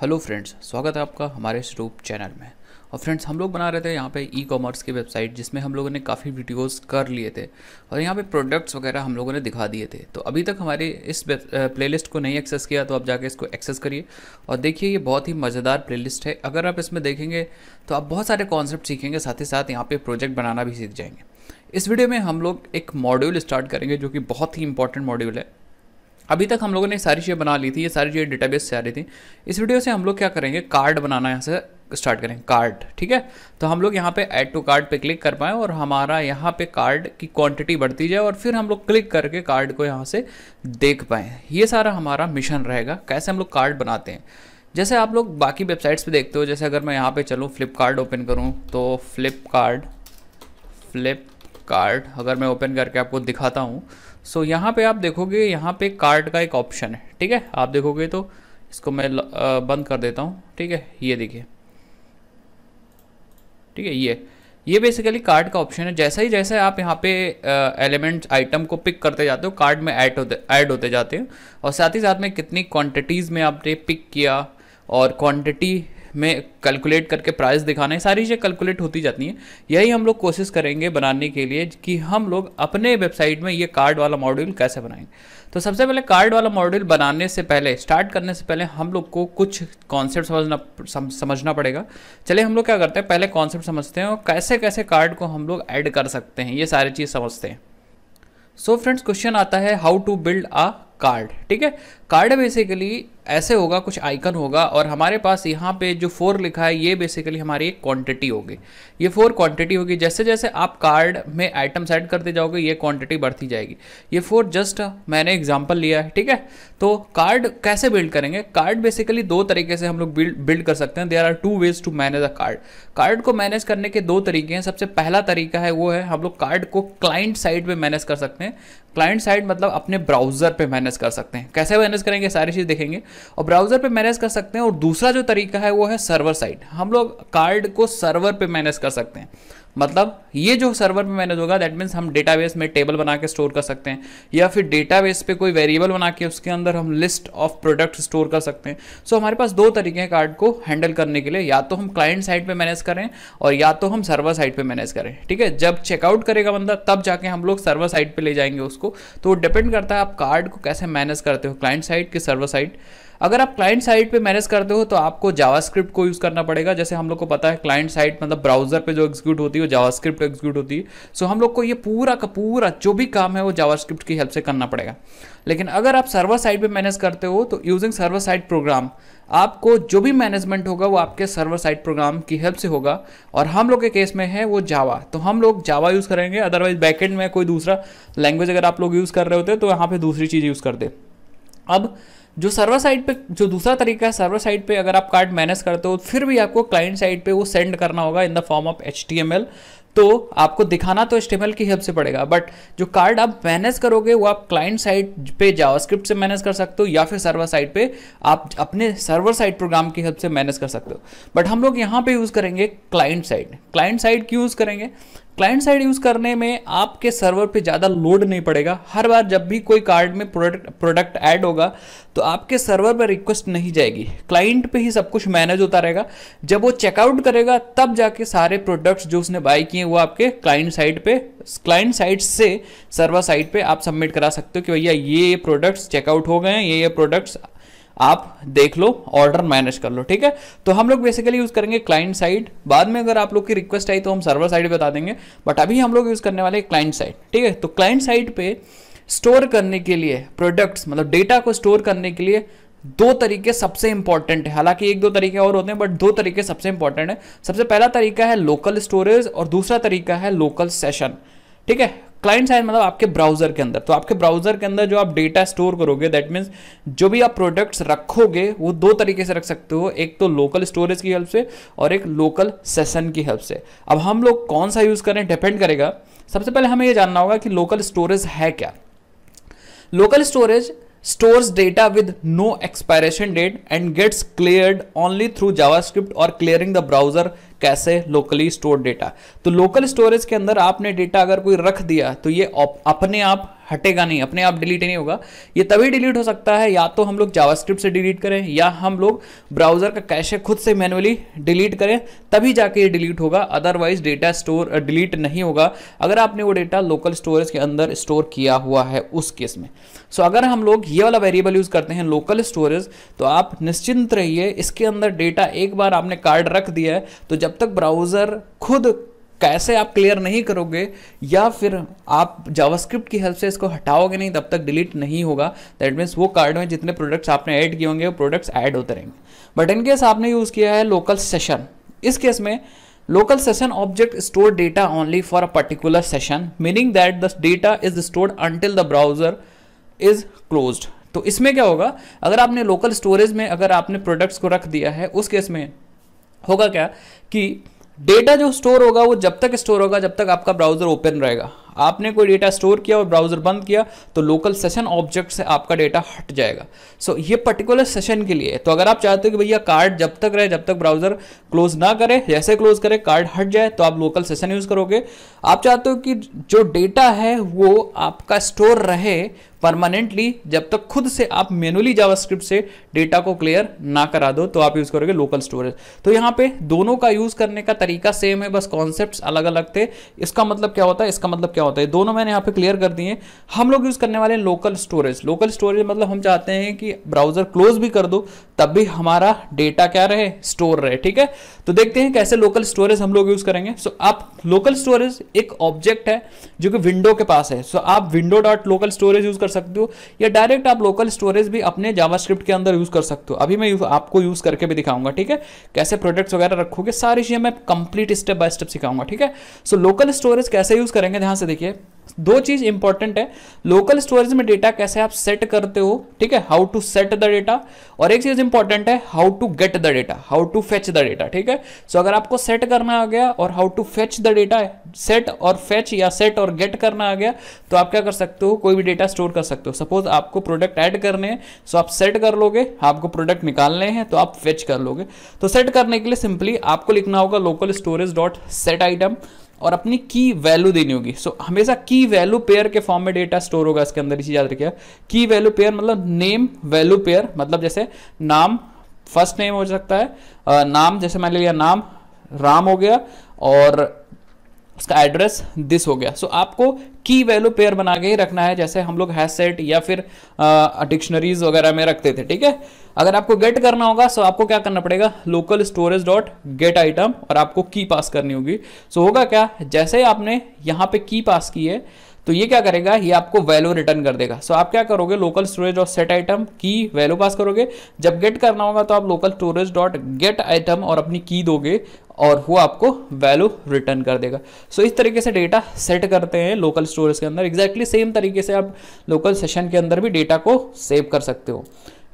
hello friends स्वागत है आपका हमारे स्टूप चैनल में और फ्रेंड्स हम लोग बना रहे थे यहाँ पे ई कॉमर्स की वेबसाइट जिसमें हम लोगों ने काफ़ी वीडियोस कर लिए थे और यहाँ पे प्रोडक्ट्स वगैरह हम लोगों ने दिखा दिए थे तो अभी तक हमारे इस प्लेलिस्ट को नहीं एक्सेस किया तो आप जाके इसको एक्सेस करिए और देखिए ये बहुत ही मज़ेदार प्ले है अगर आप इसमें देखेंगे तो आप बहुत सारे कॉन्सेप्ट सीखेंगे साथ ही साथ यहाँ पर प्रोजेक्ट बनाना भी सीख जाएंगे इस वीडियो में हम लोग एक मॉड्यूल स्टार्ट करेंगे जो कि बहुत ही इंपॉर्टेंट मॉड्यूल है अभी तक हम लोगों ने सारी चीज़ें बना ली थी ये सारी चीज़ें डेटाबेस से आ रही थी इस वीडियो से हम लोग क्या करेंगे कार्ड बनाना यहाँ से स्टार्ट करें कार्ड ठीक है तो हम लोग यहाँ पे ऐड टू कार्ड पे क्लिक कर पाएँ और हमारा यहाँ पे कार्ड की क्वांटिटी बढ़ती जाए और फिर हम लोग क्लिक करके कार्ड को यहाँ से देख पाएँ ये सारा हमारा मिशन रहेगा कैसे हम लोग कार्ड बनाते हैं जैसे आप लोग बाकी वेबसाइट्स पे देखते हो जैसे अगर मैं यहाँ पे चलूँ फ्लिपकार्ट ओपन करूँ तो फ्लिपकार्ट फ्लिपकार्ट अगर मैं ओपन करके आपको दिखाता हूँ सो so, यहाँ पे आप देखोगे यहाँ पे कार्ड का एक ऑप्शन है ठीक है आप देखोगे तो इसको मैं बंद कर देता हूँ ठीक है ये देखिए ठीक है ये ये बेसिकली कार्ड का ऑप्शन है जैसा ही जैसे आप यहाँ पे एलिमेंट आइटम को पिक करते जाते हो कार्ड में ऐड होते ऐड होते जाते हो और साथ ही साथ में कितनी क्वांटिटीज़ में आपने पिक किया और क्वांटिटी में कैलकुलेट करके प्राइस दिखाना है सारी चीज़ें कैलकुलेट होती जाती हैं यही हम लोग कोशिश करेंगे बनाने के लिए कि हम लोग अपने वेबसाइट में ये कार्ड वाला मॉड्यूल कैसे बनाएंगे तो सबसे पहले कार्ड वाला मॉड्यूल बनाने से पहले स्टार्ट करने से पहले हम लोग को कुछ कॉन्सेप्ट समझना सम, समझना पड़ेगा चलिए हम लोग क्या करते हैं पहले कॉन्सेप्ट समझते हैं और कैसे कैसे कार्ड को हम लोग ऐड कर सकते हैं ये सारी चीज़ समझते हैं सो फ्रेंड्स क्वेश्चन आता है how to build a cart ठीक है कार्ड बेसिकली ऐसे होगा कुछ आइकन होगा और हमारे पास यहाँ पे जो फोर लिखा है ये बेसिकली हमारी एक क्वांटिटी होगी ये फोर क्वांटिटी होगी जैसे जैसे आप कार्ड में आइटम्स ऐड करते जाओगे ये क्वांटिटी बढ़ती जाएगी ये फोर जस्ट मैंने एग्जाम्पल लिया है ठीक है तो कार्ड कैसे बिल्ड करेंगे कार्ड बेसिकली दो तरीके से हम लोग बिल्ड बिल्ड कर सकते हैं there are two ways to manage a cart cart को मैनेज करने के दो तरीके हैं सबसे पहला तरीका है वो है हम लोग कार्ड को क्लाइंट साइड पर मैनेज कर सकते हैं क्लाइंट साइड मतलब अपने ब्राउज़र पे मैनेज कर सकते हैं कैसे मैनेज करेंगे सारी चीज़ देखेंगे और ब्राउज़र पे मैनेज कर सकते हैं और दूसरा जो तरीका है वो है सर्वर साइड हम लोग कार्ड को सर्वर पे मैनेज कर सकते हैं मतलब ये जो सर्वर पे मैनेज होगा दैट मीन्स हम डेटाबेस में टेबल बना के स्टोर कर सकते हैं या फिर डेटाबेस पे कोई वेरिएबल बना के उसके अंदर हम लिस्ट ऑफ प्रोडक्ट स्टोर कर सकते हैं सो so, हमारे पास दो तरीके हैं कार्ड को हैंडल करने के लिए या तो हम क्लाइंट साइड पे मैनेज करें और या तो हम सर्वर साइड पे मैनेज करें ठीक है जब चेकआउट करेगा बंदा तब जाके हम लोग सर्वर साइड पर ले जाएंगे उसको तो वो डिपेंड करता है आप कार्ड को कैसे मैनेज करते हो क्लाइंट साइड कि सर्वर साइड अगर आप क्लाइंट साइट पे मैनेज करते हो तो आपको जावास्क्रिप्ट को यूज़ करना पड़ेगा जैसे हम लोग को पता है क्लाइंट साइट मतलब ब्राउजर पे जो एग्जीक्यूट होती है वो जावास्क्रिप्ट एग्जीक्यूट होती है सो हम लोग को ये पूरा का पूरा जो भी काम है वो जावास्क्रिप्ट की हेल्प से करना पड़ेगा लेकिन अगर आप सर्वर साइट पे मैनेज करते हो तो यूजिंग सर्वर साइट प्रोग्राम आपको जो भी मैनेजमेंट होगा वो आपके सर्वर साइट प्रोग्राम की हेल्प से होगा और हम लोग के केस में है वो जावा तो हम लोग जावा यूज़ करेंगे अदरवाइज बैकेंड में कोई दूसरा लैंग्वेज अगर आप लोग यूज़ कर रहे होते तो यहाँ पे दूसरी चीज़ यूज़ करते अब जो सर्वर साइड पे जो दूसरा तरीका है सर्वर साइड पे अगर आप कार्ड मैनेज करते हो फिर भी आपको क्लाइंट साइड पे वो सेंड करना होगा in the form of H तो आपको दिखाना तो HTML की हेल्प से पड़ेगा बट जो कार्ड आप मैनेज करोगे वो आप क्लाइंट साइड पे स्क्रिप्ट से मैनेज कर सकते हो या फिर सर्वर साइड पे आप अपने सर्वर साइड प्रोग्राम की हेल्प से मैनेज कर सकते हो बट हम लोग यहाँ पे यूज़ करेंगे क्लाइंट साइड क्लाइंट साइड क्यों यूज़ करेंगे क्लाइंट साइड यूज करने में आपके सर्वर पे ज़्यादा लोड नहीं पड़ेगा हर बार जब भी कोई कार्ड में प्रोडक्ट प्रोडक्ट ऐड होगा तो आपके सर्वर पर रिक्वेस्ट नहीं जाएगी क्लाइंट पे ही सब कुछ मैनेज होता रहेगा जब वो चेकआउट करेगा तब जाके सारे प्रोडक्ट्स जो उसने बाय किए वो आपके क्लाइंट साइट पे क्लाइंट साइट से सर्वर साइट पे आप सबमिट करा सकते हो कि भैया ये ये प्रोडक्ट्स चेकआउट हो गए हैं ये ये प्रोडक्ट्स आप देख लो ऑर्डर मैनेज कर लो ठीक है तो हम लोग बेसिकली यूज़ करेंगे क्लाइंट साइड बाद में अगर आप लोग की रिक्वेस्ट आई तो हम सर्वर साइड बता देंगे बट अभी हम लोग यूज़ करने वाले क्लाइंट साइड ठीक है तो क्लाइंट साइड पे स्टोर करने के लिए प्रोडक्ट्स मतलब डेटा को स्टोर करने के लिए दो तरीके सबसे इंपॉर्टेंट है हालांकि एक दो तरीके और होते हैं बट दो तरीके सबसे इंपॉर्टेंट है सबसे पहला तरीका है लोकल स्टोरेज और दूसरा तरीका है लोकल सेशन ठीक है क्लाइंट साइड मतलब आपके ब्राउजर के अंदर तो आपके ब्राउजर के अंदर जो आप डेटा स्टोर करोगे दैट मीन्स जो भी आप प्रोडक्ट्स रखोगे वो दो तरीके से रख सकते हो एक तो लोकल स्टोरेज की हेल्प से और एक लोकल सेशन की हेल्प से अब हम लोग कौन सा यूज़ करें डिपेंड करेगा सबसे पहले हमें यह जानना होगा कि लोकल स्टोरेज है क्या local storage stores data with no expiration date and gets clear only through JavaScript और क्लियरिंग द ब्राउजर कैसे लोकली स्टोर डेटा तो लोकल स्टोरेज के अंदर आपने डेटा अगर कोई रख दिया तो ये अपने आप हटेगा नहीं अपने आप डिलीट नहीं होगा ये तभी डिलीट हो सकता है या तो हम लोग जावास्क्रिप्ट से डिलीट करें या हम लोग ब्राउज़र का कैशे खुद से मैनुअली डिलीट करें तभी जाके ये डिलीट होगा अदरवाइज डेटा स्टोर डिलीट नहीं होगा अगर आपने वो डेटा लोकल स्टोरेज के अंदर स्टोर किया हुआ है उस केस में सो so, अगर हम लोग ये वाला वेरिएबल यूज़ करते हैं लोकल स्टोरेज तो आप निश्चिंत रहिए इसके अंदर डेटा एक बार आपने कार्ड रख दिया है तो जब जब तक ब्राउज़र खुद कैसे आप क्लियर नहीं करोगे या फिर आप जावास्क्रिप्ट की हेल्प से इसको हटाओगे नहीं तब तक डिलीट नहीं होगा दैट मीन्स वो कार्ड में जितने प्रोडक्ट्स आपने ऐड किए होंगे वो प्रोडक्ट्स ऐड होते रहेंगे बट इन केस आपने यूज़ किया है लोकल सेशन इस केस में local session object store data only for a particular session meaning that the data is stored until the browser is closed तो इसमें क्या होगा अगर आपने लोकल स्टोरेज में अगर आपने प्रोडक्ट्स को रख दिया है उस केस में होगा क्या कि डेटा जो स्टोर होगा वो जब तक स्टोर होगा जब तक आपका ब्राउजर ओपन रहेगा आपने कोई डेटा स्टोर किया और ब्राउजर बंद किया तो लोकल सेशन ऑब्जेक्ट से आपका डेटा हट जाएगा सो so, ये पर्टिकुलर सेशन के लिए तो अगर आप चाहते हो कि भैया कार्ड जब तक रहे जब तक ब्राउजर क्लोज ना करे जैसे क्लोज करे कार्ड हट जाए तो आप लोकल सेशन यूज करोगे आप चाहते हो कि जो डेटा है वो आपका स्टोर रहे परमानेंटली जब तक खुद से आप मेनुअली जावास्क्रिप्ट से डेटा को क्लियर ना करा दो तो आप यूज़ करोगे लोकल स्टोरेज तो यहाँ पे दोनों का यूज़ करने का तरीका सेम है बस कॉन्सेप्ट अलग अलग थे इसका मतलब क्या होता है इसका मतलब क्या होता है दोनों मैंने यहाँ पे क्लियर कर दिए हम लोग यूज़ करने वाले लोकल स्टोरेज लोकल स्टोरेज मतलब हम चाहते हैं कि ब्राउज़र क्लोज भी कर दो तब भी हमारा डेटा क्या रहे स्टोर रहे ठीक है तो देखते हैं कैसे लोकल स्टोरेज हम लोग यूज़ करेंगे सो आप लोकल स्टोरेज एक ऑब्जेक्ट है जो कि विंडो के पास है सो आप window dot local storage use कर सकते हो या डायरेक्ट आप लोकल स्टोरेज भी अपने जावास्क्रिप्ट के अंदर यूज़ कर सकते हो अभी मैं आपको यूज़ करके भी दिखाऊंगा ठीक है कैसे प्रोडक्ट्स वगैरह रखोगे सारी चीज़ें मैं कंप्लीट स्टेप बाय स्टेप सिखाऊंगा ठीक है सो लोकल स्टोरेज कैसे यूज़ करेंगे ध्यान से देखिए दो चीज इंपॉर्टेंट है लोकल स्टोरेज में डेटा कैसे आप सेट करते हो ठीक है how to set the data और एक चीज इंपॉर्टेंट है how to get the data how to fetch the data ठीक है सो so, अगर आपको सेट करना आ गया और how to fetch the data set और फेच या सेट और गेट करना आ गया तो आप क्या कर सकते हो कोई भी डेटा स्टोर कर सकते हो सपोज आपको प्रोडक्ट ऐड करने हैं सो so आप सेट कर लोगे आपको प्रोडक्ट निकालने हैं तो आप फेच कर लोगे तो सेट करने के लिए सिंपली आपको लिखना होगा local storage dot set item और अपनी की वैल्यू देनी होगी सो so, हमेशा की वैल्यू पेयर के फॉर्म में डेटा स्टोर होगा इसके अंदर इसी याद रखिएगा की वैल्यू पेयर मतलब नेम वैल्यू पेयर मतलब जैसे नाम फर्स्ट नेम हो सकता है नाम जैसे मैंने लिया नाम राम हो गया और उसका एड्रेस दिस हो गया सो so, आपको की वैल्यू पेयर बना के ही रखना है जैसे हम लोग हैश सेट या फिर डिक्शनरीज वगैरह में रखते थे ठीक है अगर आपको गेट करना होगा सो so आपको क्या करना पड़ेगा local storage dot get item और आपको की पास करनी होगी सो so, होगा क्या जैसे आपने यहाँ पे की पास की है तो ये क्या करेगा ये आपको वैल्यू रिटर्न कर देगा सो so, आप क्या करोगे लोकल स्टोरेज और set item key value pass करोगे जब गेट करना होगा तो आप local storage dot get item और अपनी की दोगे और वो आपको वैल्यू रिटर्न कर देगा सो so, इस तरीके से डेटा सेट करते हैं लोकल स्टोरेज के अंदर एग्जैक्टली exactly सेम तरीके से आप लोकल सेशन के अंदर भी डेटा को सेव कर सकते हो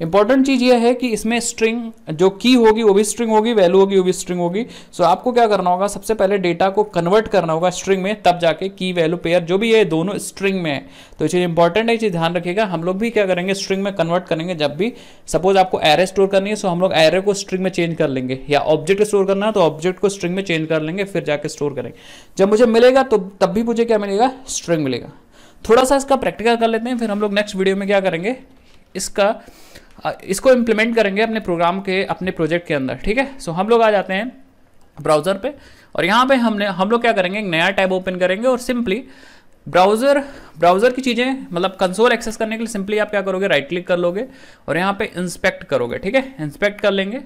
इंपॉर्टेंट चीज़ यह है कि इसमें स्ट्रिंग जो की होगी वो भी स्ट्रिंग होगी वैल्यू होगी वो भी स्ट्रिंग होगी सो so, आपको क्या करना होगा सबसे पहले डेटा को कन्वर्ट करना होगा स्ट्रिंग में तब जाके की वैल्यू पेयर जो भी है दोनों स्ट्रिंग में है तो ये चीज़ इंपॉर्टेंट है चीज़ ध्यान रखिएगा हम लोग भी क्या करेंगे स्ट्रिंग में कन्वर्ट करेंगे जब भी सपोज आपको एरे स्टोर करनी है सो so हम लोग एरे को स्ट्रिंग में चेंज कर लेंगे या ऑब्जेक्ट स्टोर करना है तो ऑब्जेक्ट को स्ट्रिंग में चेंज कर लेंगे फिर जाके स्टोर करेंगे जब मुझे मिलेगा तो तब भी मुझे क्या मिलेगा स्ट्रिंग मिलेगा थोड़ा सा इसका प्रैक्टिकल कर लेते हैं फिर हम लोग नेक्स्ट वीडियो में क्या करेंगे इसका इसको इम्प्लीमेंट करेंगे अपने प्रोग्राम के अपने प्रोजेक्ट के अंदर ठीक है सो हम लोग आ जाते हैं ब्राउज़र पे और यहाँ पे हमने हम लोग क्या करेंगे एक नया टैब ओपन करेंगे और सिंपली ब्राउज़र ब्राउज़र की चीज़ें मतलब कंसोल एक्सेस करने के लिए सिंपली आप क्या करोगे राइट क्लिक कर लोगे और यहाँ पे इंस्पेक्ट करोगे ठीक है इंस्पेक्ट कर लेंगे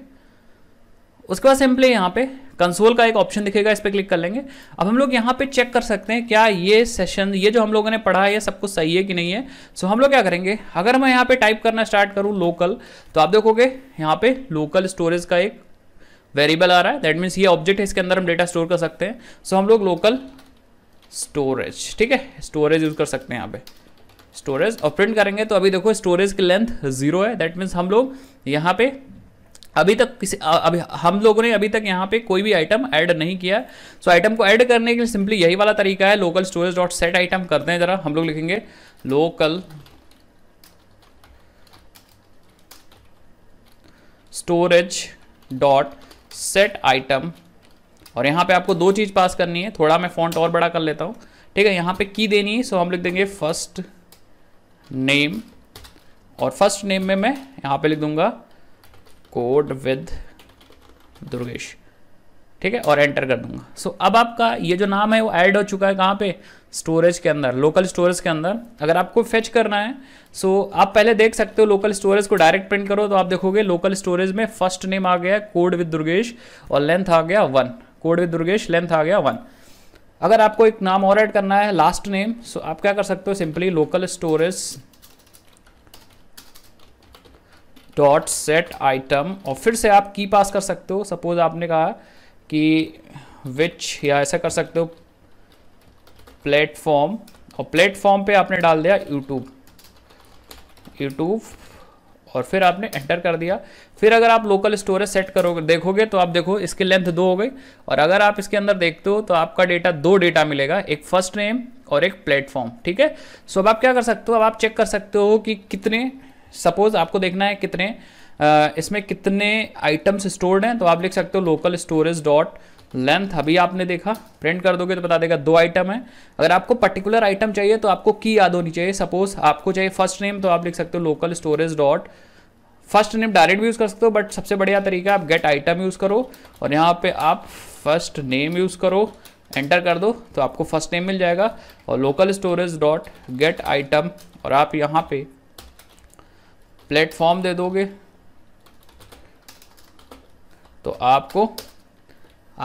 उसके बाद सिंपली यहाँ पे कंसोल का एक ऑप्शन दिखेगा इस पर क्लिक कर लेंगे अब हम लोग यहाँ पे चेक कर सकते हैं क्या ये सेशन ये जो हम लोगों ने पढ़ा है ये सब कुछ सही है कि नहीं है सो हम लोग क्या करेंगे अगर मैं यहाँ पे टाइप करना स्टार्ट करूँ लोकल तो आप देखोगे यहाँ पे लोकल स्टोरेज का एक वेरिएबल आ रहा है दैट मीन्स ये ऑब्जेक्ट है इसके अंदर हम डेटा स्टोर कर सकते हैं सो हम लोग लोकल स्टोरेज ठीक है स्टोरेज यूज़ कर सकते हैं यहाँ पे स्टोरेज और प्रिंट करेंगे तो अभी देखो स्टोरेज की लेंथ जीरो है दैट मीन्स हम लोग यहाँ पे अभी तक किसी अभी हम लोगों ने अभी तक यहाँ पे कोई भी आइटम ऐड नहीं किया है सो so, आइटम को ऐड करने के लिए सिंपली यही वाला तरीका है local storage dot set item करते हैं ज़रा हम लोग लिखेंगे local storage dot set item और यहाँ पे आपको दो चीज़ पास करनी है थोड़ा मैं फॉन्ट और बड़ा कर लेता हूँ ठीक है यहाँ पे की देनी है सो हम लिख देंगे फर्स्ट नेम और फर्स्ट नेम में मैं यहाँ पे लिख दूंगा कोड विद दुर्गेश ठीक है और एंटर कर दूंगा सो so, अब आपका ये जो नाम है वो ऐड हो चुका है कहाँ पे स्टोरेज के अंदर लोकल स्टोरेज के अंदर अगर आपको फेच करना है सो so, आप पहले देख सकते हो लोकल स्टोरेज को डायरेक्ट प्रिंट करो तो आप देखोगे लोकल स्टोरेज में फर्स्ट नेम आ गया कोड विद दुर्गेश और लेंथ आ गया one code with Durgesh length आ गया वन अगर आपको एक नाम और ऐड करना है लास्ट नेम सो आप क्या कर सकते हो simply local storage dot set item और फिर से आप की पास कर सकते हो सपोज आपने कहा कि विच या ऐसा कर सकते हो प्लेटफॉर्म और प्लेटफॉर्म पे आपने डाल दिया यूट्यूब यूट्यूब और फिर आपने एंटर कर दिया फिर अगर आप लोकल स्टोरेज सेट करोगे देखोगे तो आप देखो इसकी लेंथ दो हो गई और अगर आप इसके अंदर देखते हो तो आपका डेटा दो डेटा मिलेगा एक फर्स्ट नेम और एक प्लेटफॉर्म ठीक है सो अब आप क्या कर सकते हो अब आप चेक कर सकते हो कि कितने सपोज आपको देखना है कितने इसमें कितने आइटम्स स्टोर्ड हैं तो आप लिख सकते हो लोकल स्टोरेज डॉट लेंथ अभी आपने देखा प्रिंट कर दोगे तो बता देगा दो आइटम है अगर आपको पर्टिकुलर आइटम चाहिए तो आपको की याद होनी चाहिए सपोज आपको चाहिए फर्स्ट नेम तो आप लिख सकते हो local storage dot first name direct भी यूज़ कर सकते हो बट सबसे बढ़िया तरीका आप गेट आइटम यूज़ करो और यहाँ पे आप फर्स्ट नेम यूज़ करो एंटर कर दो तो आपको फर्स्ट नेम मिल जाएगा और local storage dot get item और आप यहाँ पे प्लेटफॉर्म दे दोगे तो आपको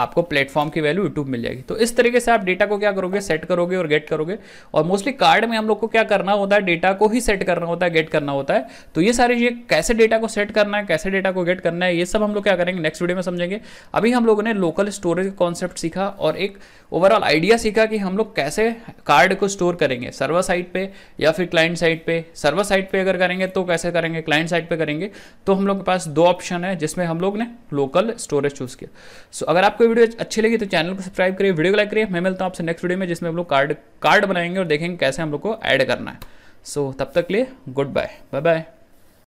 आपको प्लेटफॉर्म की वैल्यू यूट्यूब मिल जाएगी तो इस तरीके से आप डेटा को क्या करोगे सेट करोगे और गेट करोगे और मोस्टली कार्ड में हम लोग को क्या करना होता है डेटा को ही सेट करना होता है गेट करना होता है तो ये सारी चीज़ कैसे डेटा को सेट करना है कैसे डेटा को गेट करना है ये सब हम लोग क्या करेंगे नेक्स्ट वीडियो में समझेंगे अभी हम लोगों ने लोकल स्टोरेज कॉन्सेप्ट सीखा और एक ओवरऑल आइडिया सीखा कि हम लोग कैसे कार्ड को स्टोर करेंगे सर्वर साइट पे या फिर क्लाइंट साइट पे सर्वर साइट पे अगर करेंगे तो कैसे करेंगे क्लाइंट साइट पे करेंगे तो हम लोग के पास दो ऑप्शन है जिसमें हम लोग ने लोकल स्टोरेज चूज किया सो अगर आपको वीडियो अच्छी लगी तो चैनल को सब्सक्राइब करिए वीडियो को लाइक करिए मैं मिलता हूँ आपसे नेक्स्ट वीडियो में जिसमें हम लोग कार्ड कार्ड बनाएंगे और देखेंगे कैसे हम लोग को ऐड करना है सो so, तब तक लिए गुड बाय बाय बाय